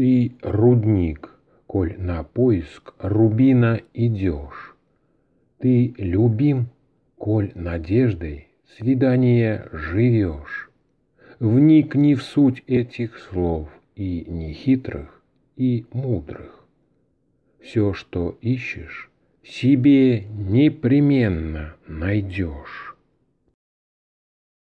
ты рудник, коль на поиск рубина идешь. Ты любим, коль надеждой свидание живешь. Вникни в суть этих слов, и нехитрых, и мудрых. Все, что ищешь, себе непременно найдешь.